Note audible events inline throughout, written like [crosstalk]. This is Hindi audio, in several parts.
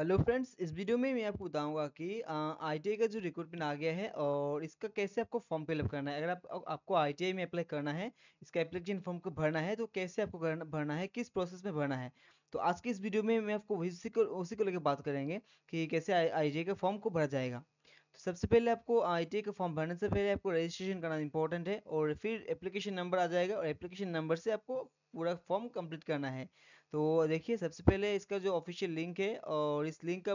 हेलो फ्रेंड्स इस वीडियो में मैं आपको बताऊंगा कि आई का जो रिक्रूटमेंट आ गया है और इसका कैसे आपको फॉर्म फिलअप करना है अगर आप आपको आई में अप्लाई करना है इसका एप्लीकेशन फॉर्म को भरना है तो कैसे आपको करना भरना है किस प्रोसेस में भरना है तो आज की इस वीडियो में मैं आपको उसी को उसी को लेकर बात करेंगे कि कैसे आई के फॉर्म को भरा जाएगा तो सबसे पहले आपको आई का फॉर्म भरने से पहले आपको रजिस्ट्रेशन करना इंपॉर्टेंट है और फिर एप्लीकेशन नंबर आ जाएगा और एप्लीकेशन नंबर से आपको पूरा फॉर्म कम्प्लीट करना है तो देखिए सबसे पहले इसका जो ऑफिशियल लिंक है और इस लिंक का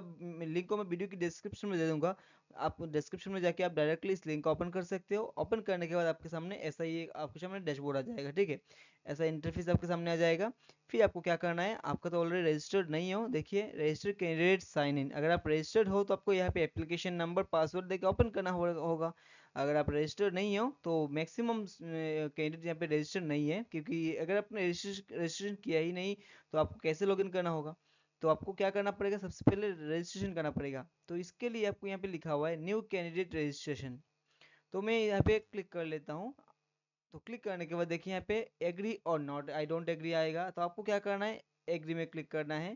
लिंक को मैं वीडियो की डिस्क्रिप्शन में दे दूंगा आप डिस्क्रिप्शन में जाके आप डायरेक्टली इस लिंक को ओपन कर सकते हो ओपन करने के बाद आपके सामने ऐसा ही आपके सामने डैशबोर्ड आ जाएगा ठीक है ऐसा इंटरफेस आपके सामने आ जाएगा फिर आपको क्या करना है आपका तो ऑलरेडी रजिस्टर्ड नहीं हो देखिए रजिस्टर्ड कैंडिडेट साइन इन अगर आप रजिस्टर्ड हो तो आपको यहाँ पे एप्लीकेशन नंबर पासवर्ड देकर ओपन करना होगा अगर आप रजिस्टर्ड नहीं हो तो मैक्सिमम कैंडिडेट यहाँ पे रजिस्टर्ड नहीं है क्योंकि अगर आपने रजिस्ट्रेशन किया ही नहीं तो आपको कैसे लॉग करना होगा तो आपको क्या करना पड़ेगा सबसे पहले रजिस्ट्रेशन करना पड़ेगा तो इसके लिए आपको यहाँ पे लिखा हुआ है न्यू कैंडिडेट रजिस्ट्रेशन तो मैं यहाँ पे क्लिक कर लेता हूँ तो क्लिक करने के बाद देखिए यहाँ पे एग्री और नॉट आई डोंट एग्री आएगा तो आपको क्या करना है एग्री में क्लिक करना है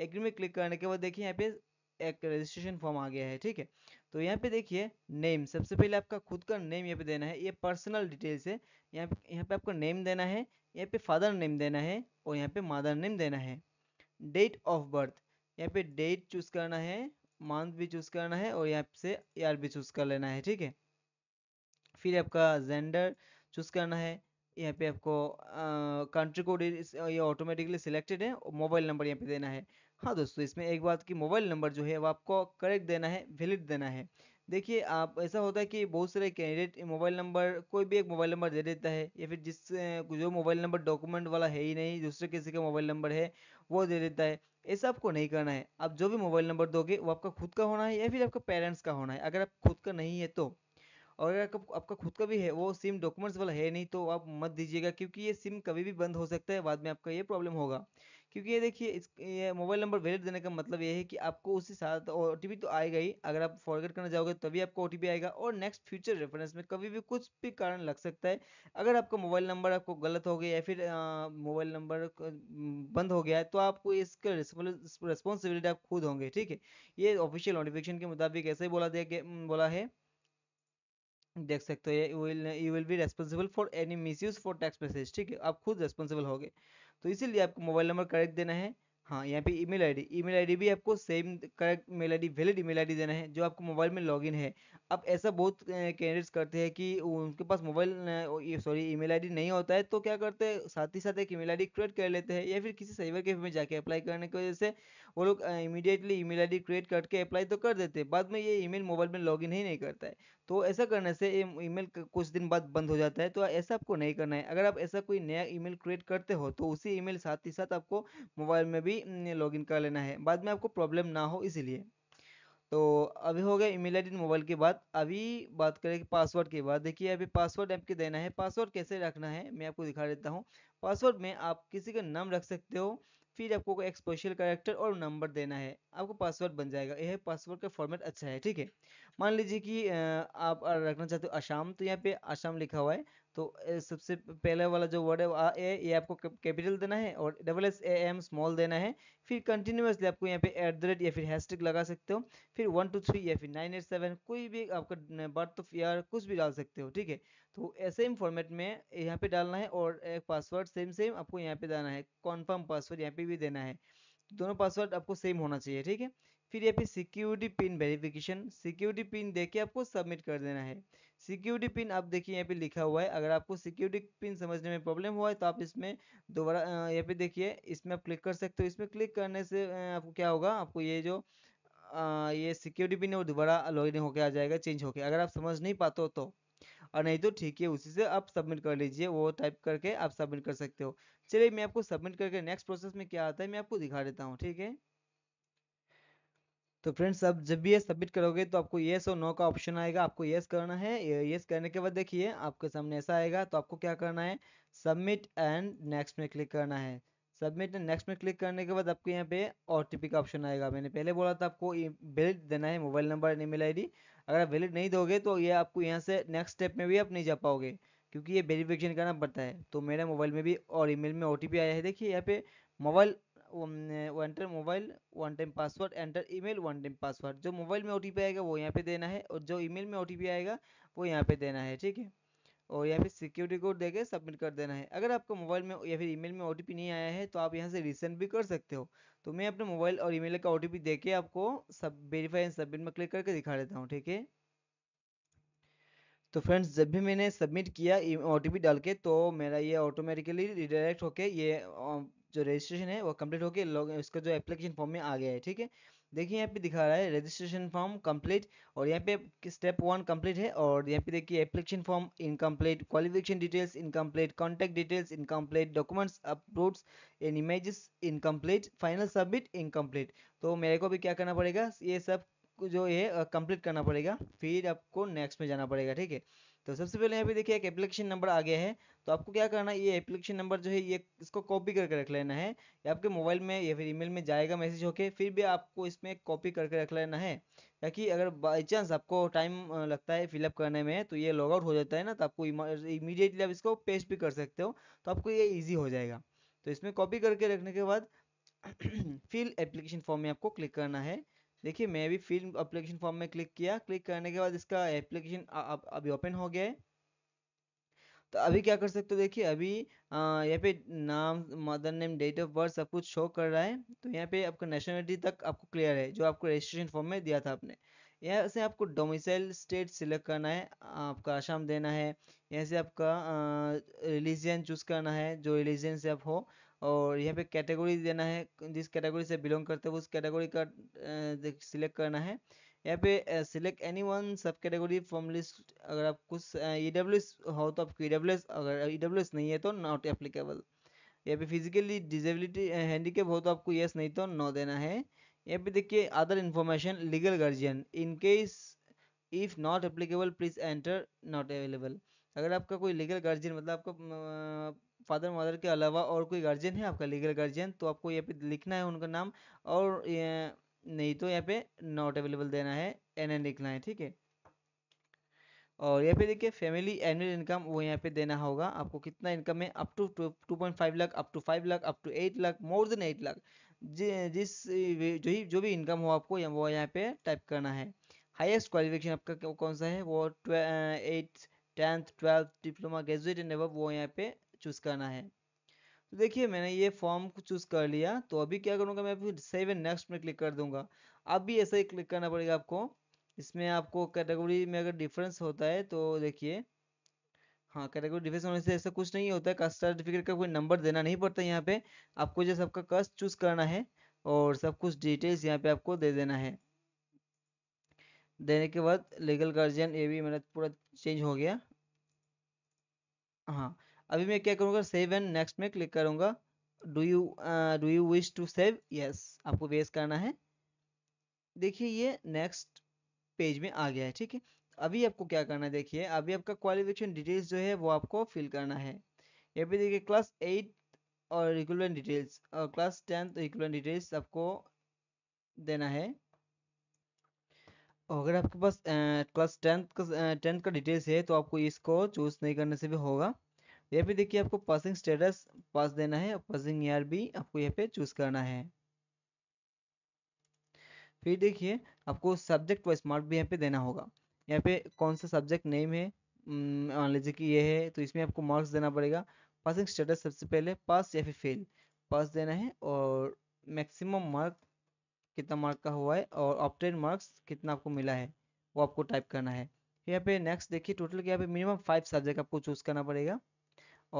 एग्री में क्लिक करने के बाद देखिए यहाँ पे एक रजिस्ट्रेशन फॉर्म आ गया है ठीक है तो यहाँ पे देखिए नेम सबसे पहले आपका खुद का नेम यहाँ पे देना है ये पर्सनल डिटेल्स है यहाँ पे यहाँ पे आपको नेम देना है यहाँ पे फादर नेम देना है और यहाँ पे मादर नेम देना है डेट ऑफ बर्थ यहाँ पे डेट चूज करना है मंथ भी चूज करना है और यहाँ से ईयर भी चूज कर लेना है ठीक है फिर आपका जेंडर चूज़ करना है यहाँ पे आपको कंट्री कोड ये ऑटोमेटिकली सिलेक्टेड है मोबाइल नंबर यहाँ पे देना है हाँ दोस्तों इसमें एक बात की मोबाइल नंबर जो है वो आपको करेक्ट देना है वैलिड देना है देखिए आप ऐसा होता है कि बहुत सारे कैंडिडेट मोबाइल नंबर कोई भी एक मोबाइल नंबर दे देता है या फिर जिस जो मोबाइल नंबर डॉक्यूमेंट वाला है ही नहीं दूसरे किसी का मोबाइल नंबर है वो दे देता है ऐसा आपको नहीं करना है आप जो भी मोबाइल नंबर दोगे वो आपका खुद का होना है या फिर आपका पेरेंट्स का होना है अगर आप खुद का नहीं है तो और अगर आपका, आपका खुद का भी है वो सिम डॉक्यूमेंट्स वाला है नहीं तो आप मत दीजिएगा क्योंकि ये सिम कभी भी बंद हो सकता है बाद में आपका ये प्रॉब्लम होगा क्योंकि ये देखिए इस ये मोबाइल नंबर वैलिड देने का मतलब ये है कि आपको उसी साथ ओ तो आएगा ही अगर आप फॉरगेट करना जाओगे तभी आपको ओ आएगा और नेक्स्ट फ्यूचर रेफरेंस में कभी भी कुछ भी कारण लग सकता है अगर आपका मोबाइल नंबर आपको गलत हो गया या फिर मोबाइल नंबर बंद हो गया है तो आपको इसका रिस्पॉन्सिबिलिटी आप खुद होंगे ठीक है ये ऑफिशियल नोटिफिकेशन के मुताबिक ऐसे ही बोला दिया बोला है देख सकते हो you will you will be responsible for any misuse for text message ठीक है आप खुद रेस्पॉन्सिबल गए तो इसीलिए आपको मोबाइल नंबर करेक्ट देना है हाँ यहाँ पे ईमेल आईडी ईमेल आईडी भी आपको same correct mail ID valid email ID देना है जो आपको मोबाइल में लॉगिन है अब ऐसा बहुत कैंडिडेट्स करते हैं कि उनके पास मोबाइल सॉरी ईमेल आईडी नहीं होता है तो क्या करते हैं साथ ही साथ एक ईमेल आईडी क्रिएट कर लेते हैं या फिर किसी साइबर कैफे में जाके अप्लाई करने की वजह से वो लोग इमीडिएटली आई डी क्रिएट करके अप्लाई तो कर देते हैं बाद में ये मेल मोबाइल में इन ही नहीं करता है तो ऐसा करने से ये ईमेल कुछ दिन बाद बंद हो जाता है तो ऐसा आपको नहीं करना है अगर आप ऐसा कोई नया ईमेल क्रिएट करते हो तो उसी ईमेल साथ ही साथ आपको मोबाइल में भी लॉगिन कर लेना है बाद में आपको प्रॉब्लम ना हो इसीलिए तो अभी हो गया ईमेल आईडी मोबाइल के बाद अभी बात करें पासवर्ड के बाद देखिए अभी पासवर्ड आपके देना है पासवर्ड कैसे रखना है मैं आपको दिखा देता हूँ पासवर्ड में आप किसी का नाम रख सकते हो फिर आपको एक्सपोशियल करेक्टर और नंबर देना है आपको पासवर्ड बन जाएगा यह पासवर्ड का फॉर्मेट अच्छा है ठीक है मान लीजिए कि आप रखना चाहते हो आसाम तो यहाँ पे आसाम लिखा हुआ है तो सबसे पहले वाला जो वर्ड है ए ये आपको कैपिटल देना है और double S A M small देना है फिर कंटिन्यूसली आपको यहाँ पे एट द रेट या फिर हैशटैग लगा सकते हो फिर वन टू थ्री या फिर नाइन एट सेवन कोई भी आपका बर्थ ऑफ ईयर कुछ भी डाल सकते हो ठीक है तो ही फॉर्मेट में यहाँ पे डालना है और एक पासवर्ड सेम सेम आपको यहाँ पे देना है कॉन्फर्म पासवर्ड यहाँ पे भी देना है दोनों पासवर्ड आपको सेम होना चाहिए ठीक है फिर यहाँ पे security pin verification security pin देके आपको सबमिट कर देना है सिक्योरिटी पिन आप देखिए यहाँ पे लिखा हुआ है अगर आपको सिक्योरिटी पिन समझने में प्रॉब्लम हुआ है तो आप इसमें दोबारा यहाँ पे देखिए इसमें आप क्लिक कर सकते हो इसमें क्लिक करने से आपको क्या होगा आपको ये जो आ, ये सिक्योरिटी पिन है वो दोबारा लॉग इन होकर आ जाएगा चेंज होकर अगर आप समझ नहीं पाते हो तो और नहीं तो ठीक है उसी से आप सबमिट कर लीजिए वो टाइप करके आप सबमिट कर सकते हो चलिए मैं आपको सबमिट करके नेक्स्ट प्रोसेस में क्या आता है मैं आपको दिखा देता हूँ ठीक है तो फ्रेंड्स अब जब भी ये सबमिट करोगे तो आपको येस और नो का ऑप्शन आएगा आपको येस करना है येस करने के बाद देखिए आपके सामने ऐसा आएगा तो आपको क्या करना है सबमिट एंड नेक्स्ट में क्लिक करना है सबमिट एंड नेक्स्ट में क्लिक करने के बाद आपके यहाँ पे ओ का ऑप्शन आएगा मैंने पहले बोला था आपको वैलिड देना है mobile number and email D अगर आप वैलिड नहीं दोगे तो ये आपको यहाँ से नेक्स्ट स्टेप में भी आप नहीं जा पाओगे क्योंकि ये वेरिफिकेशन करना पड़ता है तो मेरे मोबाइल में भी और ईमेल में ओ आया है देखिए यहाँ पे mobile one time mobile one time password enter email one time password जो मोबाइल में ओ आएगा वो यहाँ पे देना है और जो ईमेल में ओ आएगा वो यहाँ पे देना है ठीक है और यहाँ पे सिक्योरिटी कोड देके सबमिट कर देना है अगर आपको मोबाइल में या फिर ईमेल में ओ नहीं आया है तो आप यहाँ से रिसेंड भी कर सकते हो तो मैं अपने मोबाइल और ईमेल का ओ देके आपको सब वेरीफाई एंड सबमिट में क्लिक करके दिखा देता हूँ ठीक है तो फ्रेंड्स जब भी मैंने सबमिट किया ओ डाल के तो मेरा ये ऑटोमेटिकली रिडायरेक्ट होके ये जो रजिस्ट्रेशन है वो कंप्लीट होकर लॉग इसका जो एप्लीकेशन फॉर्म में आ गया है ठीक है देखिए यहाँ पे दिखा रहा है रजिस्ट्रेशन फॉर्म कंप्लीट और यहाँ पे स्टेप वन कंप्लीट है और यहाँ पे देखिए application form incomplete qualification details incomplete contact details incomplete documents uploads and images incomplete final submit incomplete तो मेरे को भी क्या करना पड़ेगा ये सब जो है कंप्लीट करना पड़ेगा फिर आपको नेक्स्ट में जाना पड़ेगा ठीक है तो सबसे पहले यहाँ पे देखिए एक एप्लीकेशन नंबर आ गया है तो आपको क्या करना है ये एप्लीकेशन नंबर जो है ये इसको कॉपी करके रख लेना है या आपके मोबाइल में या फिर ईमेल में जाएगा मैसेज होके फिर भी आपको इसमें कॉपी करके रख लेना है ताकि अगर बाई चांस आपको टाइम लगता है फिलअप करने में तो ये लॉग आउट हो जाता है ना तो आपको इमीडिएटली आप इसको पेस्ट भी कर सकते हो तो आपको ये ईजी हो जाएगा तो इसमें कॉपी करके रखने के बाद फिल एप्लीकेशन फॉर्म में आपको क्लिक करना है देखिए मैं भी फिल्म अप्लीकेशन फॉर्म में क्लिक किया क्लिक करने के बाद इसका एप्लीकेशन अभी ओपन हो गया है तो अभी क्या कर सकते हो देखिए अभी यहाँ पे नाम mother name date of birth सब कुछ शो कर रहा है तो यहाँ पे आपका नेशनलिटी तक आपको क्लियर है जो आपको रजिस्ट्रेशन फॉर्म में दिया था आपने यहाँ से आपको डोमिसाइल स्टेट सिलेक्ट करना है आपका आसाम देना है यहाँ से आपका रिलीजन चूज करना है जो रिलीजन से आप हो और यहाँ पे कैटेगरी देना है जिस कैटेगरी से बिलोंग करते हैं उस कैटेगरी का सिलेक्ट करना है यहाँ पे select any one sub category form list अगर आप कुछ ई डब्ल्यू e तो e e तो हो तो आपको ई डब्ल्यू अगर ई डब्ल्यू नहीं है तो नॉट एप्लीकेबल यहाँ पे फिजिकली डिजेबिलिटी हैंडीकेप हो तो आपको यस नहीं तो नो देना है यहाँ पे देखिए other information legal guardian in case if not applicable please enter not available अगर आपका कोई लीगल गार्जियन मतलब आपका फादर मदर के अलावा और कोई गार्जियन है आपका लीगल गार्जियन तो आपको यहाँ पे लिखना है उनका नाम और नहीं तो यहाँ पे नॉट अवेलेबल देना है एन एन लिखना है ठीक है और यहाँ पे देखिए फैमिली एनुअल इनकम वो यहाँ पे देना होगा आपको कितना इनकम है up to two point five lakh up to five lakh up to eight lakh more than eight lakh जिस जो ही जो भी इनकम हो आपको वो यहाँ पे टाइप करना है हाईएस्ट क्वालिफिकेशन आपका कौन सा है वो eight tenth twelfth diploma graduate and वो यहाँ पे चूज़ करना है तो देखिए मैंने ये फॉर्म को चूज़ कर लिया तो अभी क्या करूंगा मैं फिर सेव एंड नेक्स्ट में क्लिक कर दूंगा अब भी ऐसा ही क्लिक करना पड़ेगा आपको इसमें आपको कैटेगरी में अगर डिफरेंस होता है तो देखिए हाँ कैटेगरी डिफरेंस होने से ऐसा कुछ नहीं होता है कास्ट सर्टिफिकेट का कोई नंबर देना नहीं पड़ता यहाँ पे आपको जो सबका कास्ट चूज़ करना है और सब कुछ डिटेल्स यहाँ पे आपको दे देना है देने के बाद लीगल गार्जियन ये भी मेरा पूरा चेंज हो गया हाँ अभी मैं क्या करूँगा सेव एंड नेक्स्ट में क्लिक करूंगा do you do you wish to save yes आपको बेस करना है देखिए ये नेक्स्ट पेज में आ गया है ठीक है अभी आपको क्या करना है देखिए अभी आपका क्वालिफिकेशन डिटेल्स जो है वो आपको फिल करना है ये भी देखिए क्लास एट और रिकुलर डिटेल्स और क्लास टेंथ रिकुलर डिटेल्स आपको देना है अगर आपके पास क्लास uh, टेंथ का टेंथ uh, का डिटेल्स है तो आपको इसको चूज नहीं करने से भी होगा यहाँ पे देखिए आपको पासिंग स्टेटस पास देना है और पासिंग ईयर भी आपको यहाँ पे चूज करना है फिर देखिए आपको सब्जेक्ट वाइज मार्क भी यहाँ पे देना होगा यहाँ पे कौन सा सब्जेक्ट नेम है हम्म, मान लीजिए कि ये है तो इसमें आपको मार्क्स देना पड़ेगा पासिंग स्टेटस सबसे पहले पास या फिर फेल पास देना है और मैक्सिमम मार्क कितना मार्क का हुआ है और ऑप्टेन मार्क्स कितना आपको मिला है वो आपको टाइप करना है यहाँ पे नेक्स्ट देखिए टोटल यहाँ पे मिनिमम फाइव सब्जेक्ट आपको चूज करना पड़ेगा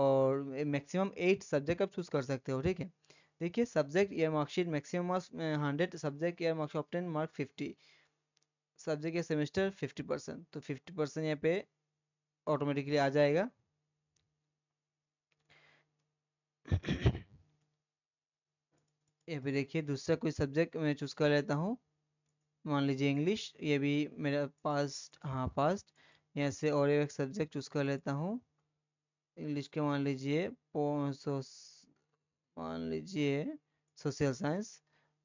और मैक्सिमम एट सब्जेक्ट आप चूज कर सकते हो ठीक है देखिए subject year marksheet maximum marks hundred subject year marks ten mark fifty subject या सेमेस्टर फिफ्टी परसेंट तो फिफ्टी परसेंट यहाँ पे ऑटोमेटिकली आ जाएगा ये भी देखिए दूसरा कोई सब्जेक्ट मैं चूज कर लेता हूँ मान लीजिए इंग्लिश ये भी मेरा पास्ट हाँ पास्ट यहाँ से और एक सब्जेक्ट चूज कर लेता हूँ इंग्लिश के मान लीजिए मान लीजिए सोशल साइंस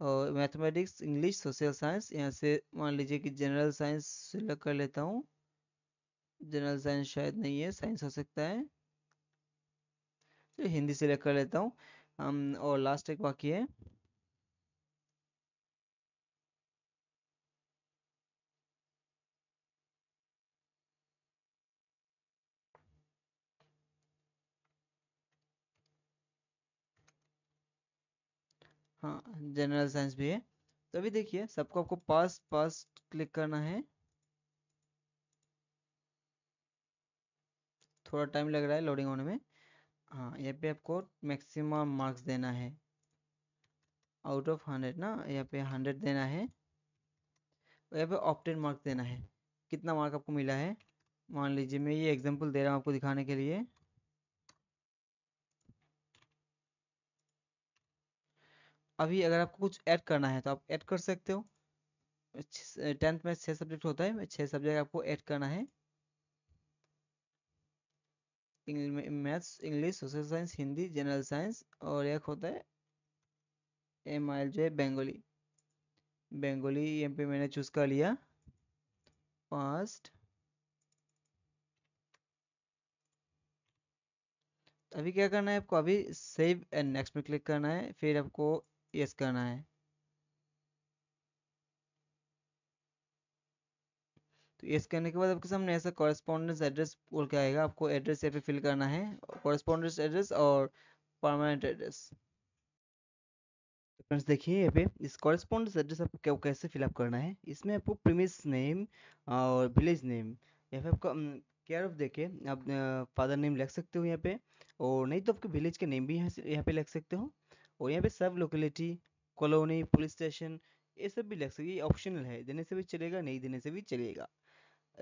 और मैथमेटिक्स इंग्लिश सोशल साइंस यहाँ से मान लीजिए कि जनरल साइंस सिलेक्ट कर लेता हूँ जनरल साइंस शायद नहीं है साइंस हो सकता है तो हिंदी सिलेक्ट कर लेता हूँ हम और लास्ट एक बाकी है हाँ जनरल साइंस भी है तो अभी देखिए सबको आपको पास पास क्लिक करना है थोड़ा टाइम लग रहा है लोडिंग होने में हाँ यहाँ पे आपको मैक्सिमम मार्क्स देना है आउट ऑफ हंड्रेड ना यहाँ पे हंड्रेड देना है यहाँ पे ऑप्टेन मार्क्स देना है कितना मार्क आपको मिला है मान लीजिए मैं ये एग्जांपल दे रहा हूँ आपको दिखाने के लिए अभी अगर आपको कुछ ऐड करना है तो आप ऐड कर सकते हो टेंथ में छह सब्जेक्ट होता है छह सब्जेक्ट आपको ऐड करना है maths English social science Hindi general science और एक होता है एम आई एल जो है बेंगोली बेंगोली एम पे मैंने चूज कर लिया पास्ट अभी क्या करना है आपको अभी सेव एंड नेक्स्ट में क्लिक करना है फिर आपको यस करना है तो यस करने के बाद आपके सामने ऐसा कॉरेस्पॉन्डेंस एड्रेस बोल के आएगा आपको एड्रेस यहाँ पे फिल करना है कॉरेस्पॉन्डेंस एड्रेस और परमानेंट एड्रेस फ्रेंड्स देखिए यहाँ पे इस कॉरेस्पॉन्डेंस एड्रेस आपको क्या कैसे फिलअप करना है इसमें आपको प्रीमिस नेम और विलेज नेम या फिर आपका केयर ऑफ देखे आप फादर नेम लिख सकते हो यहाँ पे और नहीं तो आपके विलेज के नेम भी यहाँ से यहाँ पे लिख सकते हो और यहाँ पे सब लोकेलिटी कॉलोनी पुलिस स्टेशन ये सब भी लग सकती है ऑप्शनल है देने से भी चलेगा नहीं देने से भी चलेगा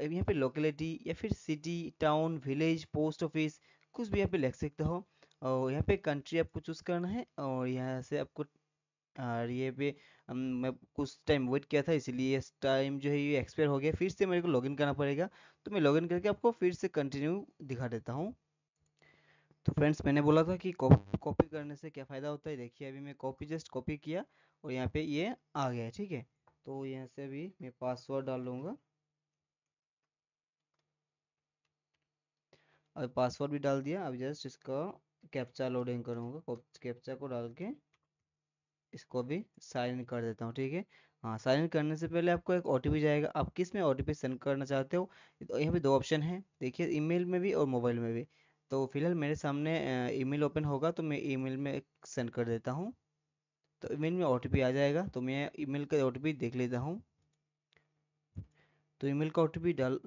अब यहाँ पे लोकेलिटी या फिर city town village post office कुछ भी यहाँ पे लग सकता हो और यहाँ पे कंट्री आपको चूज़ करना है और यहाँ से आपको और ये पे मैं कुछ टाइम वेट किया था इसलिए इस टाइम जो है ये एक्सपायर हो गया फिर से मेरे को लॉगिन करना पड़ेगा तो मैं लॉगिन करके आपको फिर से कंटिन्यू दिखा देता हूँ तो फ्रेंड्स मैंने बोला था कि कॉपी करने से क्या फ़ायदा होता है देखिए अभी मैं कॉपी जस्ट कॉपी किया और यहाँ पे ये आ गया ठीक है तो यहाँ से अभी मैं पासवर्ड डाल लूँगा अभी पासवर्ड भी डाल दिया अब जस्ट इसका कैप्चा लोडिंग करूँगा कैप्चा को डाल के इसको भी साइन कर देता हूँ ठीक है हाँ साइन इन करने से पहले आपको एक ओ जाएगा आप किस में ओ सेंड करना चाहते हो तो यहाँ पे दो ऑप्शन है देखिए ईमेल में भी और मोबाइल में भी तो फिलहाल मेरे सामने ईमेल ओपन होगा तो मैं ईमेल में सेंड कर देता हूँ तो ईमेल में ओ आ जाएगा तो मैं ईमेल का ओ देख लेता हूँ तो ईमेल का ओ डाल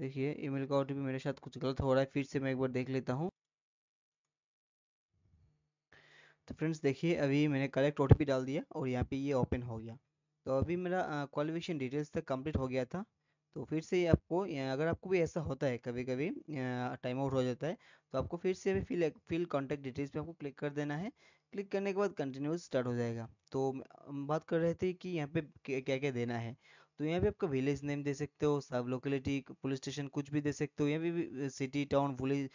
देखिए ईमेल का ओटीपी मेरे साथ कुछ गलत हो रहा है फिर से मैं एक बार देख लेता हूँ तो फ्रेंड्स देखिए अभी मैंने करेक्ट ओटीपी डाल दिया और यहाँ पे ये ओपन हो गया तो अभी मेरा क्वालिफिकेशन डिटेल्स तक कंप्लीट हो गया था तो फिर से आपको अगर आपको भी ऐसा होता है कभी कभी टाइम आउट हो जाता है तो आपको फिर से फिल फिल कॉन्टैक्ट डिटेल्स पे आपको क्लिक कर देना है क्लिक करने के बाद कंटिन्यू स्टार्ट हो जाएगा तो हम बात कर रहे थे कि यहाँ पे क्या क्या देना है तो यहाँ पे आपका विलेज नेम दे सकते हो सब लोकेलिटी पुलिस स्टेशन कुछ भी दे सकते हो यहाँ पे भी city town village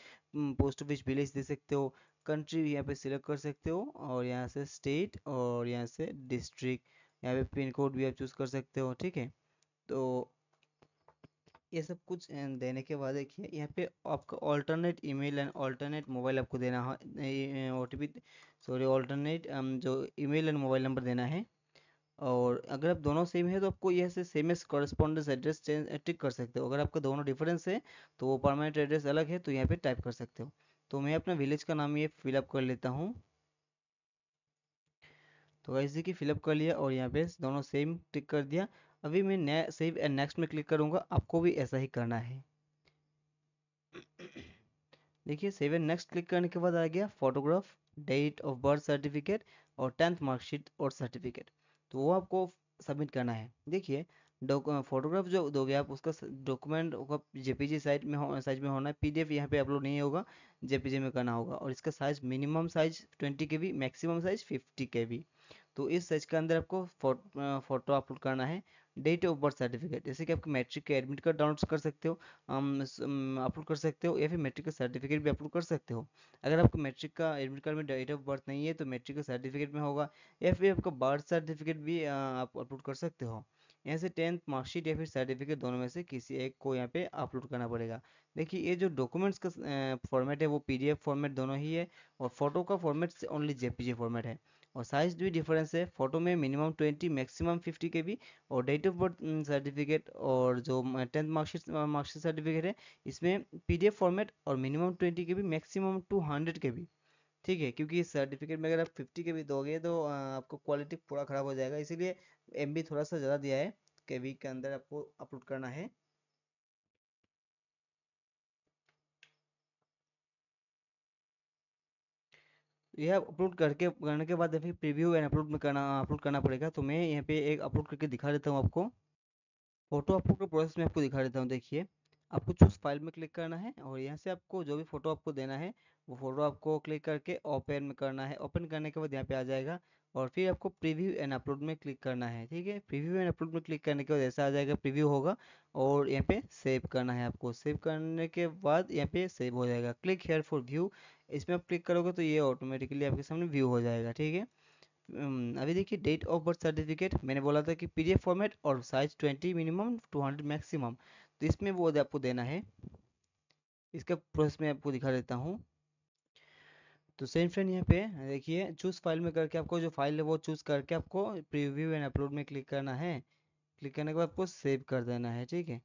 post office village दे सकते हो कंट्री भी यहाँ पे सिलेक्ट कर सकते हो और यहाँ से स्टेट और यहाँ से डिस्ट्रिक्ट यहाँ पे पिन कोड भी आप चूज़ कर सकते हो ठीक है तो ये सब कुछ देने के बाद देखिए यहाँ पे आपका alternate email and alternate mobile आपको देना हो ओ सॉरी ऑल्टरनेट जो ईमेल एंड मोबाइल नंबर देना है और अगर आप दोनों सेम है तो आपको यह से same as correspondence address change tick कर सकते हो अगर आपका दोनों डिफरेंस है तो वो परमानेंट एड्रेस अलग है तो यहाँ पे टाइप कर सकते हो तो मैं अपना विलेज का नाम ये फिलअप कर लेता हूँ तो ऐसे कि फिलअप कर लिया और यहाँ पे दोनों सेम टिक कर दिया अभी मैं नया सेव एंड नेक्स्ट में क्लिक करूंगा आपको भी ऐसा ही करना है देखिए सेव एंड नेक्स्ट क्लिक करने के बाद आ गया photograph date of birth certificate और टेंथ मार्कशीट और सर्टिफिकेट तो वो आपको सबमिट करना है देखिए फोटोग्राफ जो दोगे आप उसका डॉक्यूमेंट होगा जेपीजी साइज में साइज में होना है पीडीएफ यहाँ पे अपलोड नहीं होगा जेपीजी में करना होगा और इसका साइज मिनिमम साइज 20 के बी मैक्सिमम साइज 50 के बी तो इस साइज के अंदर आपको फोटो अपलोड करना है डेट ऑफ बर्थ सर्टिफिकेट जैसे कि आपके मैट्रिक के एडमिट कार्ड डाउनलोड कर सकते हो अपलोड कर सकते हो या फिर मैट्रिक का सर्टिफिकेट भी अपलोड कर सकते हो अगर आपको मैट्रिक का एडमिट कार्ड में डेट ऑफ बर्थ नहीं है तो मैट्रिक का सर्टिफिकेट में होगा या फिर आपका बर्थ सर्टिफिकेट भी आप अपलोड कर सकते हो यहाँ से टेंथ मार्कशीट या फिर सर्टिफिकेट दोनों में से किसी एक को यहाँ पे अपलोड करना पड़ेगा देखिए ये जो डॉक्यूमेंट्स का फॉर्मेट है वो पीडीएफ फॉर्मेट दोनों ही है और फोटो का फॉर्मेट ओनली जेपीजी फॉर्मेट है और साइज भी डिफरेंस है फोटो में मिनिमम ट्वेंटी मैक्सिमम फिफ्टी के भी और डेट ऑफ बर्थ सर्टिफिकेट और जो टेंथ मार्कशीट मार्कशीट सर्टिफिकेट है इसमें पीडीएफ फॉर्मेट और मिनिमम ट्वेंटी के भी मैक्सिमम टू हंड्रेड के भी ठीक है क्योंकि सर्टिफिकेट में अगर आप फिफ्टी के भी दोगे तो आपको क्वालिटी पूरा ख़राब हो जाएगा इसीलिए एम थोड़ा सा ज़्यादा दिया है के वी के अंदर आपको अपलोड करना है यह अपलोड करके करने के बाद फिर प्रीव्यू एंड अपलोड में करना अपलोड करना पड़ेगा तो मैं यहाँ पे एक अपलोड करके दिखा देता हूँ आपको फोटो अपलोड के प्रोसेस में आपको दिखा देता हूँ देखिए आपको चूज फाइल में क्लिक करना है और यहाँ से आपको जो भी फोटो आपको देना है वो फोटो आपको क्लिक करके ओपन में करना है ओपन करने के बाद यहाँ पे आ जाएगा और फिर आपको प्रीव्यू एंड अपलोड में क्लिक करना है ठीक है प्रीव्यू एंड अपलोड में क्लिक करने के बाद ऐसा आ जाएगा प्रीव्यू होगा और यहाँ पे सेव करना है आपको सेव करने के बाद यहाँ पे सेव हो जाएगा क्लिक हेयर फॉर व्यू इस पर आप क्लिक करोगे तो ये ऑटोमेटिकली आपके सामने व्यू हो जाएगा ठीक है अभी देखिए डेट ऑफ बर्थ सर्टिफिकेट मैंने बोला था कि पीडीएफ फॉर्मेट और साइज 20 मिनिमम 200 मैक्सिमम तो इसमें वो आपको देना है इसका प्रोसेस मैं आपको दिखा देता हूँ तो सेम फ्रेंड यहाँ पे देखिए चूज फाइल में करके आपको जो फाइल है वो चूज करके आपको प्रीव्यू एंड अपलोड में क्लिक करना है क्लिक करने के बाद आपको सेव कर देना है ठीक है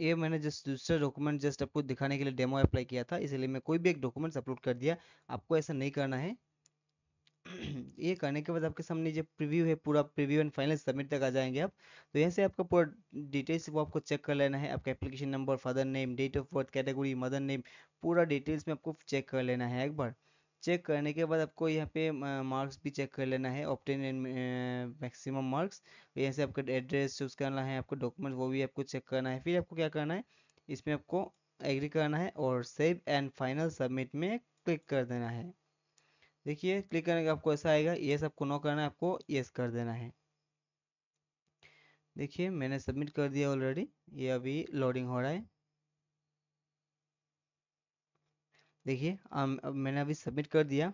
ये मैंने जस्ट दूसरा डॉक्यूमेंट जस्ट आपको दिखाने के लिए डेमो अप्लाई किया था इसलिए मैं कोई भी एक डॉक्यूमेंट अपलोड कर दिया आपको ऐसा नहीं करना है [clears throat] ये करने के बाद आपके सामने जो प्रीव्यू है पूरा प्रीव्यू एंड फाइनल सबमिट तक आ जाएंगे आप तो यहाँ से आपका पूरा डिटेल्स वो आपको चेक कर लेना है आपका application number father name date of birth category mother name पूरा डिटेल्स में आपको चेक कर लेना है एक बार चेक करने के बाद आपको यहाँ पे मार्क्स भी चेक कर लेना है ऑप्टेन एंड मैक्सिमम मार्क्स तो यहाँ से आपका एड्रेस चूज करना है आपको डॉक्यूमेंट वो भी आपको चेक करना है फिर आपको क्या करना है इसमें आपको एग्री करना है और सेव एंड फाइनल सबमिट में क्लिक कर देना है देखिए क्लिक करने का आपको ऐसा आएगा ये सबको नो करना है आपको येस कर देना है देखिए मैंने सबमिट कर दिया ऑलरेडी ये अभी लोडिंग हो रहा है देखिए मैंने अभी सबमिट कर दिया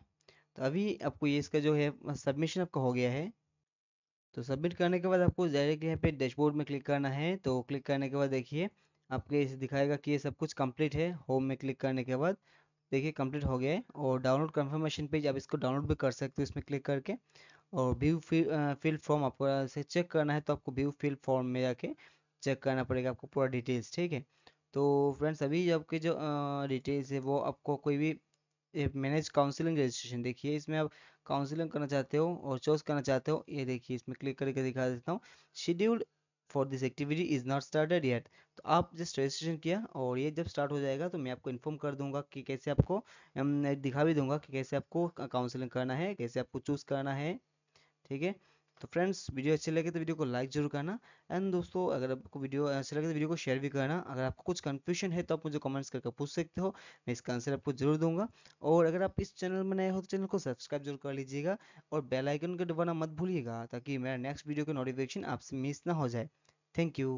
तो अभी आपको ये इसका जो है सबमिशन आपका हो गया है तो सबमिट करने के बाद आपको डायरेक्ट यहाँ पे डैशबोर्ड में क्लिक करना है तो क्लिक करने के बाद देखिए आपके इसे दिखाएगा कि ये सब कुछ कंप्लीट है होम में क्लिक करने के बाद देखिए कंप्लीट हो गया है और डाउनलोड कंफर्मेशन पेज आप इसको डाउनलोड भी कर सकते हो इसमें क्लिक करके और व्यू फिल फॉर्म आपको चेक करना है तो आपको व्यू फिल फॉर्म में जाके चेक करना पड़ेगा आपको पूरा डिटेल्स ठीक है तो फ्रेंड्स अभी आपके जो डिटेल्स है वो आपको कोई भी मैनेज काउंसलिंग रजिस्ट्रेशन देखिए इसमें आप काउंसलिंग करना चाहते हो और चोज करना चाहते हो ये देखिए इसमें क्लिक करके दिखा देता हूँ scheduled for this activity is not started yet तो आप जस्ट रजिस्ट्रेशन किया और ये जब स्टार्ट हो जाएगा तो मैं आपको इन्फॉर्म कर दूंगा कि कैसे आपको दिखा भी दूंगा कि कैसे आपको काउंसलिंग करना है कैसे आपको चूज़ करना है ठीक है तो फ्रेंड्स वीडियो अच्छी लगे तो वीडियो को लाइक जरूर करना एंड दोस्तों अगर आपको वीडियो अच्छी लगे तो वीडियो को शेयर भी करना अगर आपको कुछ कन्फ्यूजन है तो आप मुझे कमेंट्स करके पूछ सकते हो मैं इसका आंसर आपको जरूर दूंगा और अगर आप इस चैनल में नए हो तो चैनल को सब्सक्राइब जरूर कर लीजिएगा और बेलाइकन को दबाना मत भूलिएगा ताकि मेरा नेक्स्ट वीडियो का नोटिफिकेशन आपसे मिस ना हो जाए थैंक यू